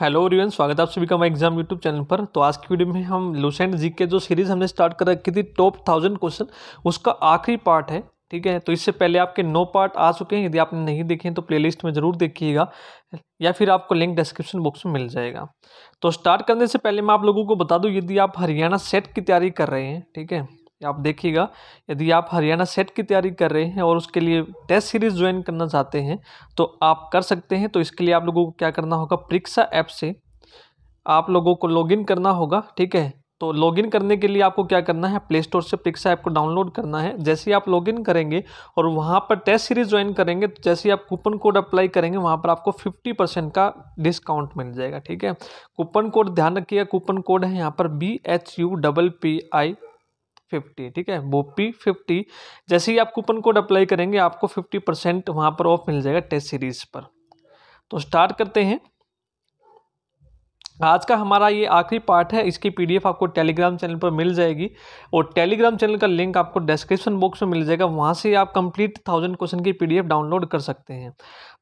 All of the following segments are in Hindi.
हेलो रिवन स्वागत है आप सभी का मैं एग्जाम यूट्यूब चैनल पर तो आज की वीडियो में हम लूसेंट जी के जो सीरीज़ हमने स्टार्ट कर रखी थी टॉप थाउजेंड क्वेश्चन उसका आखिरी पार्ट है ठीक है तो इससे पहले आपके नो पार्ट आ चुके हैं यदि आपने नहीं देखे हैं तो प्लेलिस्ट में ज़रूर देखिएगा या फिर आपको लिंक डिस्क्रिप्शन बॉक्स में मिल जाएगा तो स्टार्ट करने से पहले मैं आप लोगों को बता दूँ यदि आप हरियाणा सेट की तैयारी कर रहे हैं ठीक है आप देखिएगा यदि आप हरियाणा सेट की तैयारी कर रहे हैं और उसके लिए टेस्ट सीरीज़ ज्वाइन करना चाहते हैं तो आप कर सकते हैं तो इसके लिए आप लोगों को क्या करना होगा परीक्षा ऐप से आप लोगों को लॉगिन करना होगा ठीक है तो लॉगिन करने के लिए आपको क्या करना है प्ले स्टोर से परीक्षा ऐप को डाउनलोड करना है जैसे ही आप लॉगिन करेंगे और वहाँ पर टेस्ट सीरीज ज्वाइन करेंगे तो जैसे ही आप कूपन कोड अप्लाई करेंगे वहाँ पर आपको 50 परसेंट का डिस्काउंट मिल जाएगा ठीक है कूपन कोड ध्यान रखिएगा कूपन कोड है यहाँ पर B H U double P I fifty ठीक है बोपी फिफ्टी जैसे ही आप कूपन कोड अप्लाई करेंगे आपको फिफ्टी परसेंट वहाँ पर ऑफ मिल जाएगा टेस्ट सीरीज पर तो स्टार्ट करते हैं आज का हमारा ये आखिरी पार्ट है इसकी पीडीएफ आपको टेलीग्राम चैनल पर मिल जाएगी और टेलीग्राम चैनल का लिंक आपको डिस्क्रिप्शन बॉक्स में मिल जाएगा वहाँ से आप कंप्लीट थाउजेंड क्वेश्चन की पीडीएफ डाउनलोड कर सकते हैं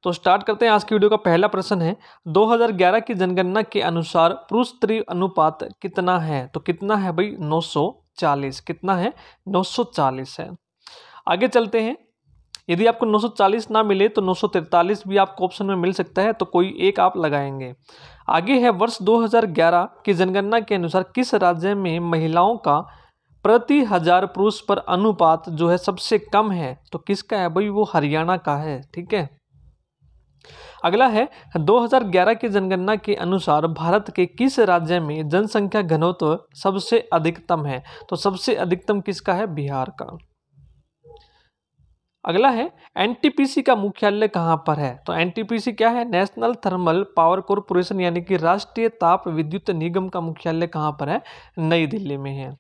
तो स्टार्ट करते हैं आज की वीडियो का पहला प्रश्न है 2011 की जनगणना के अनुसार पुरुष स्त्री अनुपात कितना है तो कितना है भाई नौ 940 कितना है 940 है आगे चलते हैं यदि आपको 940 ना मिले तो 943 भी आपको ऑप्शन में मिल सकता है तो कोई एक आप लगाएंगे आगे है वर्ष 2011 की जनगणना के अनुसार किस राज्य में महिलाओं का प्रति हजार पुरुष पर अनुपात जो है सबसे कम है तो किसका है भाई वो हरियाणा का है ठीक है अगला है 2011 की जनगणना के अनुसार भारत के किस राज्य में जनसंख्या घनत्व सबसे अधिकतम है तो सबसे अधिकतम किसका है बिहार का अगला है एनटीपीसी का मुख्यालय कहाँ पर है तो एनटीपीसी क्या है नेशनल थर्मल पावर कॉरपोरेशन यानी कि राष्ट्रीय ताप विद्युत निगम का मुख्यालय कहाँ पर है नई दिल्ली में है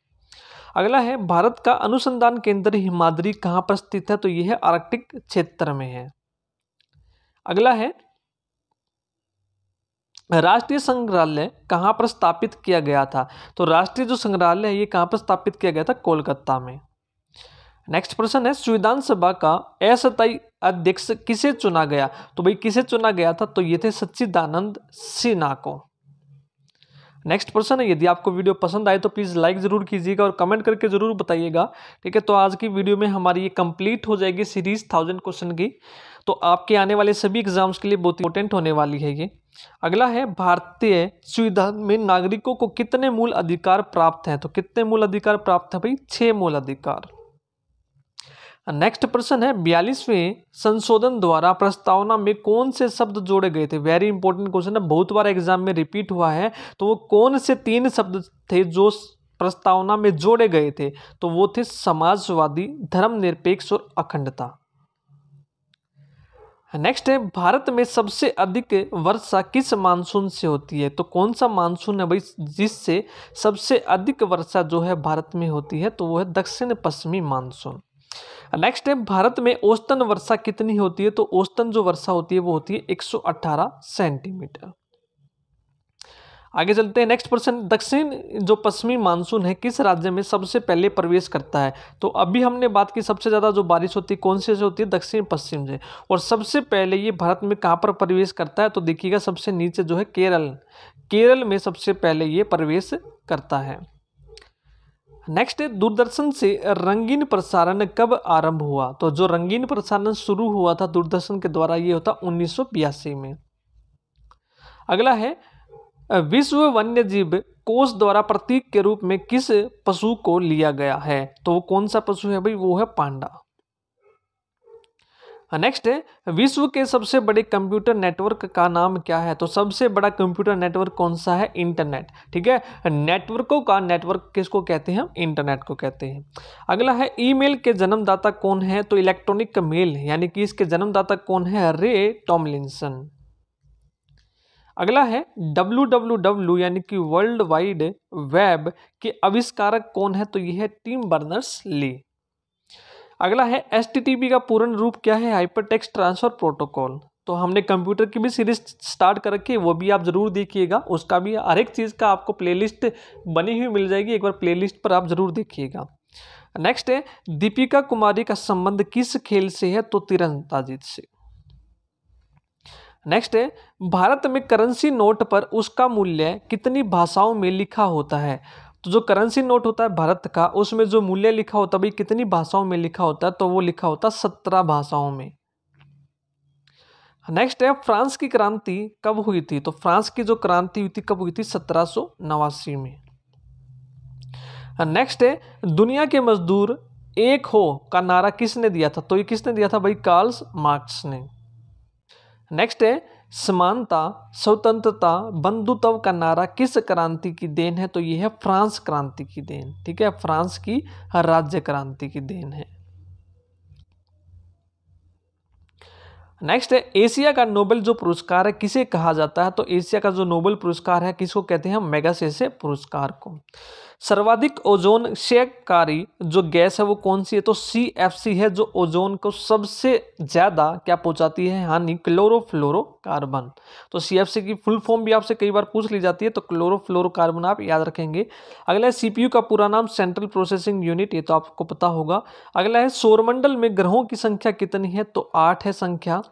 अगला है भारत का अनुसंधान केंद्र हिमाद्री कहाँ पर स्थित है तो यह आर्कटिक क्षेत्र में है अगला है राष्ट्रीय संग्रहालय कहाँ पर स्थापित किया गया था तो राष्ट्रीय जो संग्रहालय है ये कहाँ पर स्थापित किया गया था कोलकाता में नेक्स्ट प्रश्न है संविधान सभा का असतई अध्यक्ष किसे चुना गया तो भाई किसे चुना गया था तो ये थे सच्चिदानंद सिन्हा को नेक्स्ट प्रश्न है यदि आपको वीडियो पसंद आए तो प्लीज़ लाइक ज़रूर कीजिएगा और कमेंट करके ज़रूर बताइएगा ठीक है तो आज की वीडियो में हमारी ये कंप्लीट हो जाएगी सीरीज थाउजेंड क्वेश्चन की तो आपके आने वाले सभी एग्जाम्स के लिए बहुत इंपॉर्टेंट होने वाली है ये अगला है भारतीय संविधान में नागरिकों को कितने मूल अधिकार प्राप्त हैं तो कितने मूल अधिकार प्राप्त हैं भाई छः मूल अधिकार नेक्स्ट प्रश्न है बयालीसवें संशोधन द्वारा प्रस्तावना में कौन से शब्द जोड़े गए थे वेरी इंपॉर्टेंट क्वेश्चन है बहुत बार एग्जाम में रिपीट हुआ है तो वो कौन से तीन शब्द थे जो प्रस्तावना में जोड़े गए थे तो वो थे समाजवादी धर्मनिरपेक्ष और अखंडता नेक्स्ट है भारत में सबसे अधिक वर्षा किस मानसून से होती है तो कौन सा मानसून है भाई जिससे सबसे अधिक वर्षा जो है भारत में होती है तो वो है दक्षिण पश्चिमी मानसून नेक्स्ट है भारत में औसतन वर्षा कितनी होती है तो औसतन जो वर्षा होती है वो होती है 118 सेंटीमीटर आगे चलते हैं नेक्स्ट प्रश्न दक्षिण जो पश्चिमी मानसून है किस राज्य में सबसे पहले प्रवेश करता है तो अभी हमने बात की सबसे ज़्यादा जो बारिश होती है कौन से से होती है दक्षिण पश्चिम से और सबसे पहले ये भारत में कहाँ पर प्रवेश करता है तो देखिएगा सबसे नीचे जो है केरल केरल में सबसे पहले ये प्रवेश करता है नेक्स्ट है दूरदर्शन से रंगीन प्रसारण कब आरंभ हुआ तो जो रंगीन प्रसारण शुरू हुआ था दूरदर्शन के द्वारा ये होता उन्नीस में अगला है विश्व वन्य जीव कोष द्वारा प्रतीक के रूप में किस पशु को लिया गया है तो वो कौन सा पशु है भाई वो है पांडा नेक्स्ट है विश्व के सबसे बड़े कंप्यूटर नेटवर्क का नाम क्या है तो सबसे बड़ा कंप्यूटर नेटवर्क कौन सा है इंटरनेट ठीक है नेटवर्कों का नेटवर्क किसको कहते हैं हम इंटरनेट को कहते हैं अगला है ईमेल के जन्मदाता कौन है तो इलेक्ट्रॉनिक मेल यानी कि इसके जन्मदाता कौन है रे टॉमलिंसन अगला है डब्लू डब्लू डब्लू यानी कि वर्ल्ड वाइड वेब के आविष्कारक कौन है तो ये है टीम बर्नर्स ली अगला है एस का पूर्ण रूप क्या है हाइपर टेक्स्ट ट्रांसफर प्रोटोकॉल तो हमने कंप्यूटर की भी सीरीज स्टार्ट कर रखी है वो भी आप ज़रूर देखिएगा उसका भी हर एक चीज़ का आपको प्लेलिस्ट बनी हुई मिल जाएगी एक बार प्लेलिस्ट पर आप ज़रूर देखिएगा नेक्स्ट है दीपिका कुमारी का संबंध किस खेल से है तो तिरंदाजी से नेक्स्ट है भारत में करेंसी नोट पर उसका मूल्य कितनी भाषाओं में लिखा होता है तो जो करेंसी नोट होता है भारत का उसमें जो मूल्य लिखा होता है भाई कितनी भाषाओं में लिखा होता है तो वो लिखा होता है सत्रह भाषाओं में नेक्स्ट है फ्रांस की क्रांति कब हुई थी तो फ्रांस की जो क्रांति हुई थी कब हुई थी सत्रह में नेक्स्ट है दुनिया के मजदूर एक हो का नारा किसने दिया था तो ये किसने दिया था भाई कार्ल्स मार्क्स ने नेक्स्ट है समानता स्वतंत्रता बंधुत्व का नारा किस क्रांति की देन है तो यह है फ्रांस क्रांति की देन ठीक है फ्रांस की राज्य क्रांति की देन है नेक्स्ट है एशिया का नोबेल जो पुरस्कार है किसे कहा जाता है तो एशिया का जो नोबेल पुरस्कार है किसको कहते हैं मेगासेसे पुरस्कार को सर्वाधिक ओजोन शेयकारी जो गैस है वो कौन सी है तो सी एफ सी है जो ओजोन को सबसे ज़्यादा क्या पहुंचाती है हानि क्लोरोफ्लोरोकार्बन तो सी एफ सी की फुल फॉर्म भी आपसे कई बार पूछ ली जाती है तो क्लोरोफ्लोरोकार्बन आप याद रखेंगे अगला है यू का पूरा नाम सेंट्रल प्रोसेसिंग यूनिट ये तो आपको पता होगा अगला है सौरमंडल में ग्रहों की संख्या कितनी है तो आठ है संख्या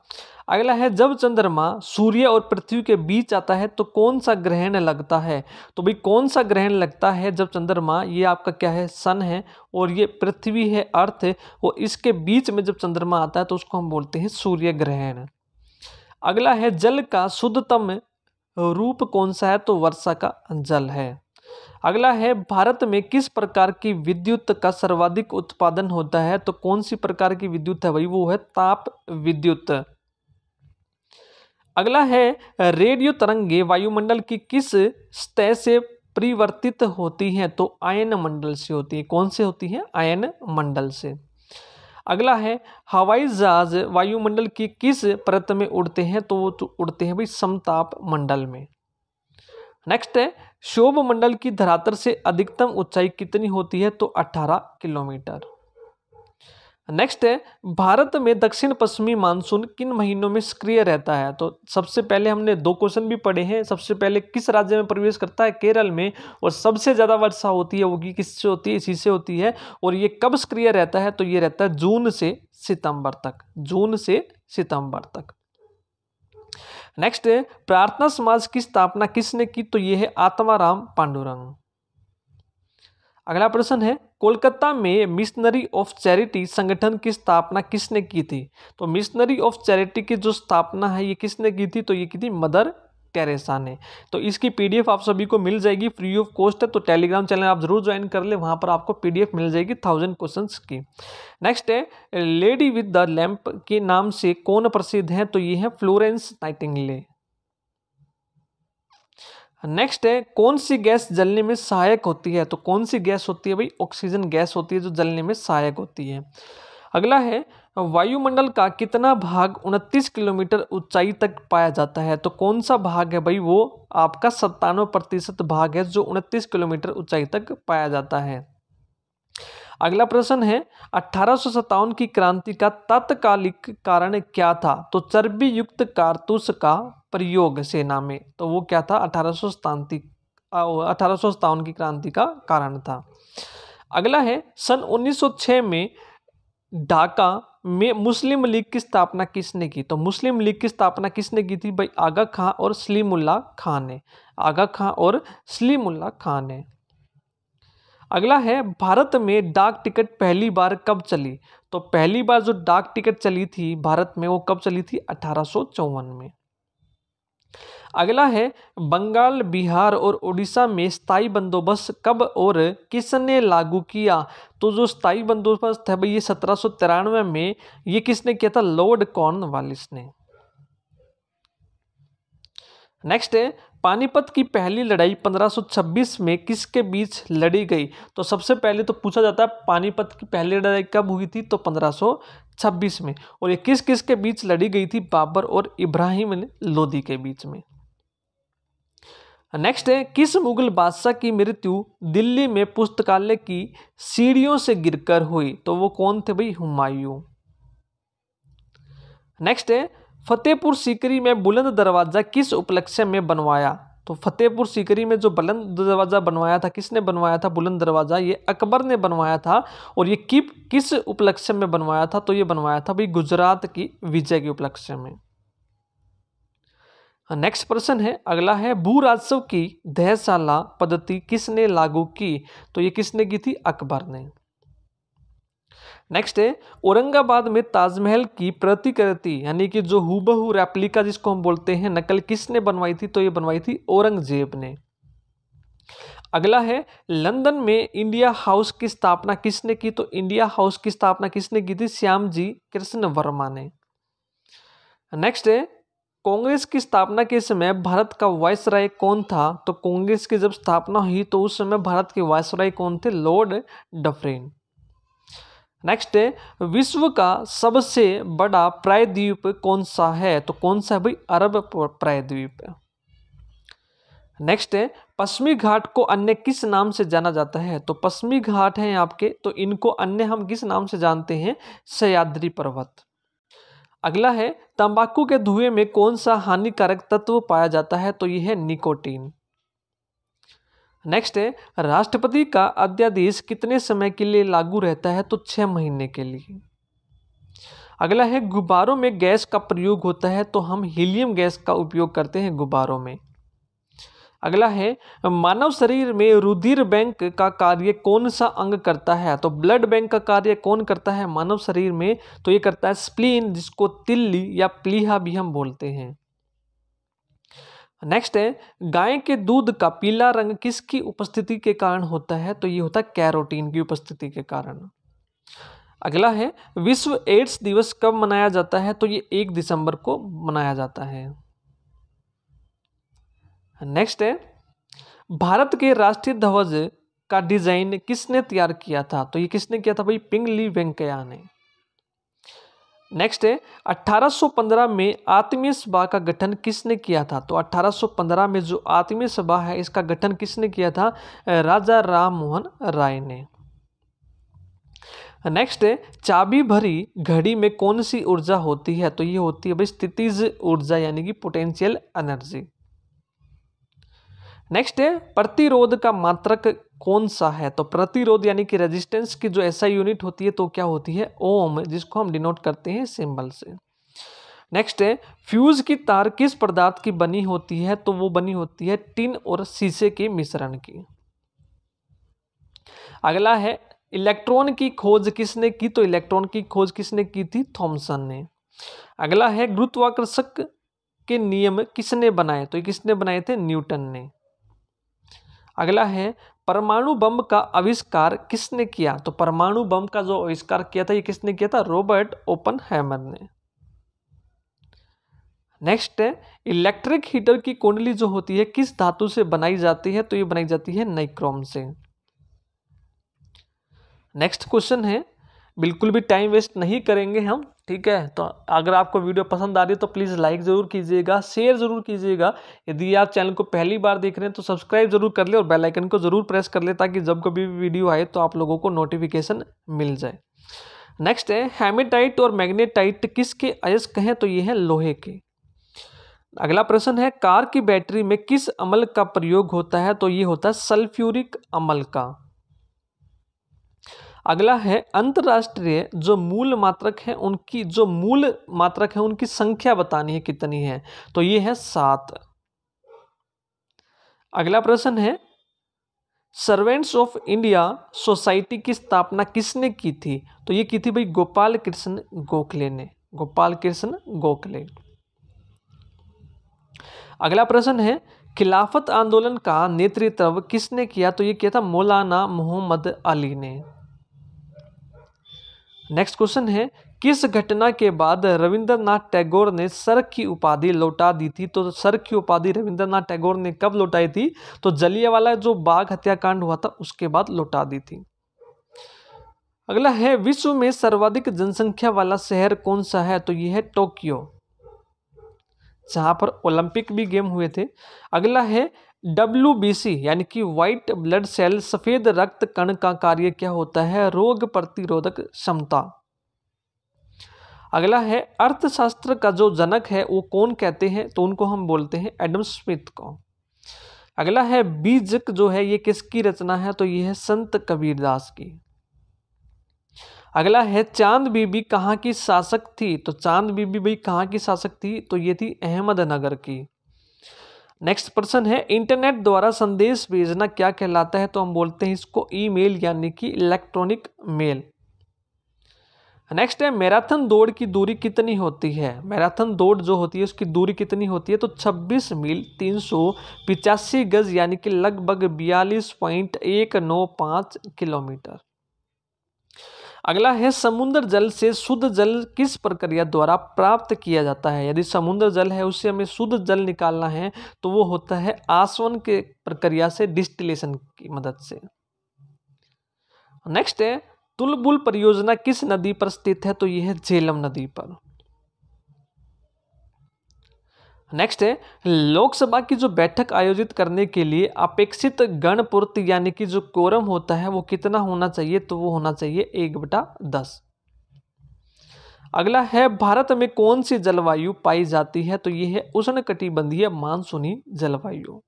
अगला है जब चंद्रमा सूर्य और पृथ्वी के बीच आता है तो कौन सा ग्रहण लगता है तो भाई कौन सा ग्रहण लगता है जब चंद्रमा ये आपका क्या है सन है और ये पृथ्वी है अर्थ है और इसके बीच में जब चंद्रमा आता है तो उसको हम बोलते हैं सूर्य ग्रहण अगला है जल का शुद्धतम रूप कौन सा है तो वर्षा का जल है अगला है भारत में किस प्रकार की विद्युत का सर्वाधिक उत्पादन होता है तो कौन सी प्रकार की विद्युत है भाई वो है ताप विद्युत अगला है रेडियो तरंगे वायुमंडल की किस सतह से परिवर्तित होती हैं तो आयन मंडल से होती है कौन से होती हैं आयन मंडल से अगला है हवाई जहाज वायुमंडल की किस परत में उड़ते हैं तो वो तो उड़ते हैं भाई समताप मंडल में नेक्स्ट है शोभ मंडल की धरातल से अधिकतम ऊंचाई कितनी होती है तो 18 किलोमीटर नेक्स्ट है भारत में दक्षिण पश्चिमी मानसून किन महीनों में सक्रिय रहता है तो सबसे पहले हमने दो क्वेश्चन भी पढ़े हैं सबसे पहले किस राज्य में प्रवेश करता है केरल में और सबसे ज़्यादा वर्षा होती है वो किससे होती है इसी से होती है और ये कब सक्रिय रहता है तो ये रहता है जून से सितंबर तक जून से सितंबर तक नेक्स्ट है प्रार्थना समाज की स्थापना किसने की तो ये है आत्माराम पांडुरंग अगला प्रश्न है कोलकाता में मिशनरी ऑफ चैरिटी संगठन की स्थापना किसने की थी तो मिशनरी ऑफ चैरिटी की जो स्थापना है ये किसने की थी तो ये की थी मदर टेरेसा ने तो इसकी पीडीएफ आप सभी को मिल जाएगी फ्री ऑफ कॉस्ट है तो टेलीग्राम चैनल आप जरूर ज्वाइन कर ले वहाँ पर आपको पीडीएफ मिल जाएगी थाउजेंड क्वेश्चंस की नेक्स्ट है लेडी विद द लैम्प के नाम से कौन प्रसिद्ध है तो ये है फ्लोरेंस नाइटिंगले नेक्स्ट है कौन सी गैस जलने में सहायक होती है तो कौन सी गैस होती है भाई ऑक्सीजन गैस होती है जो जलने में सहायक होती है अगला है वायुमंडल का कितना भाग 29 किलोमीटर ऊंचाई तक पाया जाता है तो कौन सा भाग है भाई वो आपका सत्तानवे प्रतिशत भाग है जो 29 किलोमीटर ऊंचाई तक पाया जाता है अगला प्रश्न है अठारह की क्रांति का तात्कालिक कारण क्या था तो चर्बी युक्त कारतूस का प्रयोग सेना में तो वो क्या था अठारह सौ अठारह की क्रांति का कारण था अगला है सन 1906 में ढाका में मुस्लिम लीग की स्थापना किसने की तो मुस्लिम लीग की स्थापना किसने की थी भाई आगा खां और सलीमुल्ला खान ने आगा खां और सलीमुल्ला खान ने अगला है भारत में डाक टिकट पहली बार कब चली तो पहली बार जो डाक टिकट चली थी भारत में वो कब चली थी अठारह में अगला है बंगाल बिहार और उड़ीसा में स्थायी बंदोबस्त कब और किसने लागू किया तो जो स्थाई बंदोबस्त है भाई ये सत्रह में ये किसने किया था लॉर्ड कॉर्न ने नेक्स्ट है पानीपत की पहली लड़ाई 1526 में किसके बीच लड़ी गई तो सबसे पहले तो पूछा जाता है पानीपत की पहली लड़ाई कब हुई थी तो 1526 में और ये किस किस के बीच लड़ी गई थी बाबर और इब्राहिम लोदी के बीच में नेक्स्ट है किस मुगल बादशाह की मृत्यु दिल्ली में पुस्तकालय की सीढ़ियों से गिरकर हुई तो वो कौन थे भाई हुमायूं नेक्स्ट है फतेहपुर सीकरी में बुलंद दरवाज़ा किस उपलक्ष्य में बनवाया तो फतेहपुर सीकरी में जो बुलंद दरवाज़ा बनवाया था किसने बनवाया था बुलंद दरवाज़ा ये अकबर ने बनवाया था और ये किप किस उपलक्ष्य में बनवाया था तो ये बनवाया था भाई गुजरात की विजय के उपलक्ष्य में नेक्स्ट हाँ, प्रश्न है अगला है भू राजस्व की दहशाला पद्धति किसने लागू की तो ये किसने की थी अकबर ने नेक्स्ट है औरंगाबाद में ताजमहल की प्रतिकृति यानी कि जो हुबहू रेप्लिका जिसको हम बोलते हैं नकल किसने बनवाई थी तो ये बनवाई थी औरंगजेब ने अगला है लंदन में इंडिया हाउस की स्थापना किसने की तो इंडिया हाउस की स्थापना किसने की थी श्याम जी कृष्ण वर्मा ने नेक्स्ट है कांग्रेस की स्थापना के समय भारत का वाइस राय कौन था तो कांग्रेस की जब स्थापना हुई तो उस समय भारत के वाइस राय कौन थे लॉर्ड डफरेन नेक्स्ट है विश्व का सबसे बड़ा प्रायद्वीप कौन सा है तो कौन सा है भाई अरब प्रायद्वीप है नेक्स्ट है पश्चिमी घाट को अन्य किस नाम से जाना जाता है तो पश्चिमी घाट हैं आपके तो इनको अन्य हम किस नाम से जानते हैं सयाद्री पर्वत अगला है तंबाकू के धुएं में कौन सा हानिकारक तत्व पाया जाता है तो यह है निकोटीन नेक्स्ट है राष्ट्रपति का अध्यादेश कितने समय के लिए लागू रहता है तो छः महीने के लिए अगला है गुब्बारों में गैस का प्रयोग होता है तो हम हीलियम गैस का उपयोग करते हैं गुब्बारों में अगला है मानव शरीर में रुधिर बैंक का कार्य कौन सा अंग करता है तो ब्लड बैंक का कार्य कौन करता है मानव शरीर में तो ये करता है स्प्लीन जिसको तिल्ली या प्लीहा भी हम बोलते हैं नेक्स्ट है गाय के दूध का पीला रंग किसकी उपस्थिति के कारण होता है तो ये होता है कैरोटीन की उपस्थिति के कारण अगला है विश्व एड्स दिवस कब मनाया जाता है तो ये एक दिसंबर को मनाया जाता है नेक्स्ट है भारत के राष्ट्रीय ध्वज का डिजाइन किसने तैयार किया था तो ये किसने किया था भाई पिंगली वेंकैया ने नेक्स्ट है 1815 में आत्मीय सभा का गठन किसने किया था तो 1815 में जो आत्मीय सभा है इसका गठन किसने किया था राजा राम मोहन राय ने नेक्स्ट है चाबी भरी घड़ी में कौन सी ऊर्जा होती है तो ये होती है भाई स्थितिज ऊर्जा यानी कि पोटेंशियल एनर्जी नेक्स्ट है प्रतिरोध का मात्रक कौन सा है तो प्रतिरोध यानी कि रेजिस्टेंस की जो ऐसा यूनिट होती है तो क्या होती है ओम जिसको हम डिनोट करते हैं सिंबल से नेक्स्ट है फ्यूज की तार किस पदार्थ की बनी होती है तो वो बनी होती है टिन और शीशे के मिश्रण की अगला है इलेक्ट्रॉन की खोज किसने की तो इलेक्ट्रॉन की खोज किसने की थी थॉमसन ने अगला है गुरुत्वाकर्षक के नियम किसने बनाए तो किसने बनाए थे न्यूटन ने अगला है परमाणु बम का आविष्कार किसने किया तो परमाणु बम का जो आविष्कार किया था ये किसने किया था रॉबर्ट ओपन हैमर ने नेक्स्ट है इलेक्ट्रिक हीटर की कुंडली जो होती है किस धातु से बनाई जाती है तो ये बनाई जाती है नाइक्रोम से नेक्स्ट क्वेश्चन है बिल्कुल भी टाइम वेस्ट नहीं करेंगे हम ठीक है तो अगर आपको वीडियो पसंद आ रही है तो प्लीज़ लाइक ज़रूर कीजिएगा शेयर ज़रूर कीजिएगा यदि आप चैनल को पहली बार देख रहे हैं तो सब्सक्राइब ज़रूर कर ले और बेल आइकन को ज़रूर प्रेस कर ले ताकि जब कभी भी वीडियो आए तो आप लोगों को नोटिफिकेशन मिल जाए नेक्स्ट है हेमेटाइट और मैग्नेटाइट किसके अयस्क हैं तो ये हैं लोहे के अगला प्रश्न है कार की बैटरी में किस अमल का प्रयोग होता है तो ये होता है सल्फ्यूरिक अमल का अगला है अंतर्राष्ट्रीय जो मूल मात्रक है उनकी जो मूल मात्रक है उनकी संख्या बतानी है कितनी है तो ये है सात अगला प्रश्न है सर्वेंट्स ऑफ इंडिया सोसाइटी की स्थापना किसने की थी तो ये की थी भाई गोपाल कृष्ण गोखले ने गोपाल कृष्ण गोखले अगला प्रश्न है खिलाफत आंदोलन का नेतृत्व किसने किया तो ये किया था मौलाना मोहम्मद अली ने नेक्स्ट क्वेश्चन है किस घटना के बाद रविंद्रनाथ टैगोर ने सर की उपाधि लौटा दी थी तो सर की उपाधि रविंद्रनाथ टैगोर ने कब लौटाई थी तो जलियावाला जो बाघ हत्याकांड हुआ था उसके बाद लौटा दी थी अगला है विश्व में सर्वाधिक जनसंख्या वाला शहर कौन सा है तो यह है टोक्यो जहां पर ओलंपिक भी गेम हुए थे अगला है डब्ल्यू यानी कि व्हाइट ब्लड सेल सफ़ेद रक्त कण का कार्य क्या होता है रोग प्रतिरोधक क्षमता अगला है अर्थशास्त्र का जो जनक है वो कौन कहते हैं तो उनको हम बोलते हैं एडम स्मिथ को अगला है बीजक जो है ये किसकी रचना है तो ये है संत कबीरदास की अगला है चांद बीबी कहाँ की शासक थी तो चांद बीबी भाई कहाँ की शासक थी तो ये थी अहमदनगर की नेक्स्ट प्रश्न है इंटरनेट द्वारा संदेश भेजना क्या कहलाता है तो हम बोलते हैं इसको ईमेल यानी कि इलेक्ट्रॉनिक मेल नेक्स्ट है मैराथन दौड़ की दूरी कितनी होती है मैराथन दौड़ जो होती है उसकी दूरी कितनी होती है तो 26 मील तीन गज यानी कि लगभग बयालीस पॉइंट एक नौ पाँच किलोमीटर अगला है समुद्र जल से शुद्ध जल किस प्रक्रिया द्वारा प्राप्त किया जाता है यदि समुद्र जल है उससे हमें शुद्ध जल निकालना है तो वो होता है आसवन के प्रक्रिया से डिस्टिलेशन की मदद से नेक्स्ट है तुलबुल परियोजना किस नदी पर स्थित है तो यह है झेलम नदी पर नेक्स्ट है लोकसभा की जो बैठक आयोजित करने के लिए अपेक्षित गणपूर्ति यानी कि जो कोरम होता है वो कितना होना चाहिए तो वो होना चाहिए एक बटा दस अगला है भारत में कौन सी जलवायु पाई जाती है तो ये है उष्ण कटिबंधीय मानसूनी जलवायु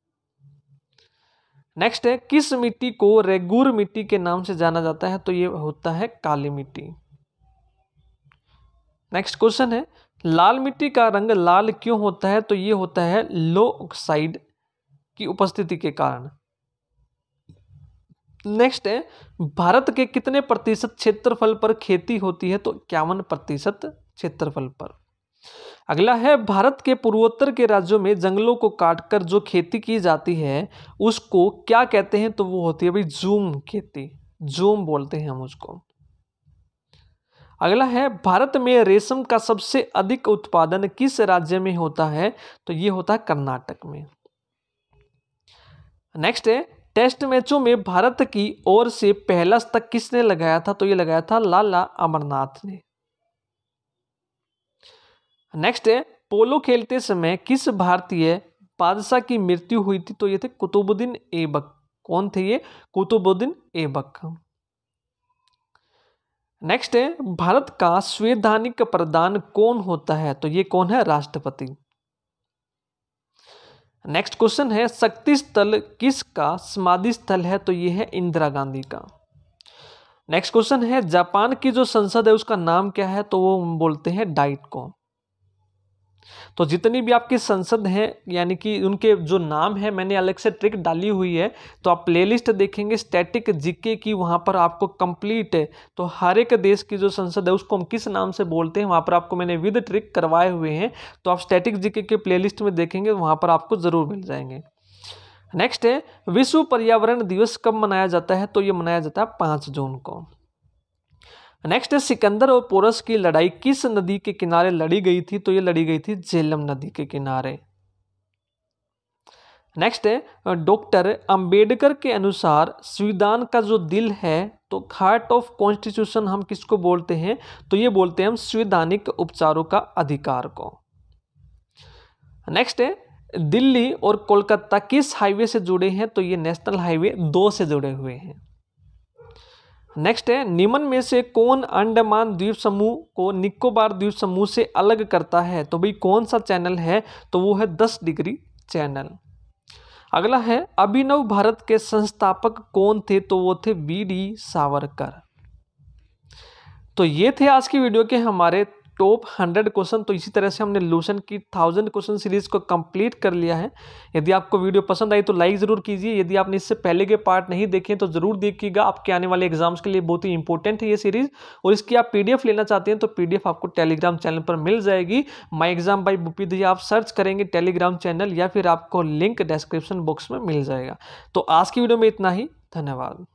नेक्स्ट है किस मिट्टी को रेगूर मिट्टी के नाम से जाना जाता है तो ये होता है काली मिट्टी नेक्स्ट क्वेश्चन है लाल मिट्टी का रंग लाल क्यों होता है तो ये होता है लो ऑक्साइड की उपस्थिति के कारण नेक्स्ट है भारत के कितने प्रतिशत क्षेत्रफल पर खेती होती है तो इक्यावन प्रतिशत क्षेत्रफल पर अगला है भारत के पूर्वोत्तर के राज्यों में जंगलों को काटकर जो खेती की जाती है उसको क्या कहते हैं तो वो होती है भाई जूम खेती जूम बोलते हैं हम उसको अगला है भारत में रेशम का सबसे अधिक उत्पादन किस राज्य में होता है तो ये होता है कर्नाटक में नेक्स्ट है टेस्ट मैचों में भारत की ओर से पहला स्तक किसने लगाया था तो ये लगाया था लाला अमरनाथ ने नेक्स्ट है पोलो खेलते समय किस भारतीय बादशाह की मृत्यु हुई थी तो ये थे कुतुबुद्दीन एबक कौन थे ये कुतुबुद्दीन एबक नेक्स्ट है भारत का संवैधानिक प्रधान कौन होता है तो ये कौन है राष्ट्रपति नेक्स्ट क्वेश्चन है शक्ति स्थल किसका समाधि स्थल है तो ये है इंदिरा गांधी का नेक्स्ट क्वेश्चन है जापान की जो संसद है उसका नाम क्या है तो वो बोलते हैं डाइट को तो जितनी भी आपकी संसद हैं यानी कि उनके जो नाम है मैंने अलग से ट्रिक डाली हुई है तो आप प्लेलिस्ट देखेंगे स्टैटिक जीके की वहाँ पर आपको कंप्लीट है तो हर एक देश की जो संसद है उसको हम किस नाम से बोलते हैं वहाँ पर आपको मैंने विद ट्रिक करवाए हुए हैं तो आप स्टैटिक जीके के प्ले में देखेंगे वहाँ पर आपको ज़रूर मिल जाएंगे नेक्स्ट है विश्व पर्यावरण दिवस कब मनाया जाता है तो ये मनाया जाता है पाँच जून को नेक्स्ट है सिकंदर और पोरस की लड़ाई किस नदी के किनारे लड़ी गई थी तो ये लड़ी गई थी झेलम नदी के किनारे नेक्स्ट है डॉक्टर अंबेडकर के अनुसार संविधान का जो दिल है तो हार्ट ऑफ कॉन्स्टिट्यूशन हम किसको बोलते हैं तो ये बोलते हैं हम संवैधानिक उपचारों का अधिकार को नेक्स्ट है दिल्ली और कोलकाता किस हाईवे से जुड़े हैं तो ये नेशनल हाईवे दो से जुड़े हुए हैं नेक्स्ट है निम्न में से कौन अंडमान द्वीप समूह को निकोबार द्वीप समूह से अलग करता है तो भाई कौन सा चैनल है तो वो है दस डिग्री चैनल अगला है अभिनव भारत के संस्थापक कौन थे तो वो थे वी डी सावरकर तो ये थे आज की वीडियो के हमारे टॉप हंड्रेड क्वेश्चन तो इसी तरह से हमने लूसन की थाउजेंड क्वेश्चन सीरीज को कंप्लीट कर लिया है यदि आपको वीडियो पसंद आई तो लाइक ज़रूर कीजिए यदि आपने इससे पहले के पार्ट नहीं देखे तो ज़रूर देखिएगा आपके आने वाले एग्जाम्स के लिए बहुत ही इंपॉर्टेंट है ये सीरीज़ और इसकी आप पी लेना चाहते हैं तो पी आपको टेलीग्राम चैनल पर मिल जाएगी माई एग्जाम बाई बुपी दी आप सर्च करेंगे टेलीग्राम चैनल या फिर आपको लिंक डिस्क्रिप्शन बॉक्स में मिल जाएगा तो आज की वीडियो में इतना ही धन्यवाद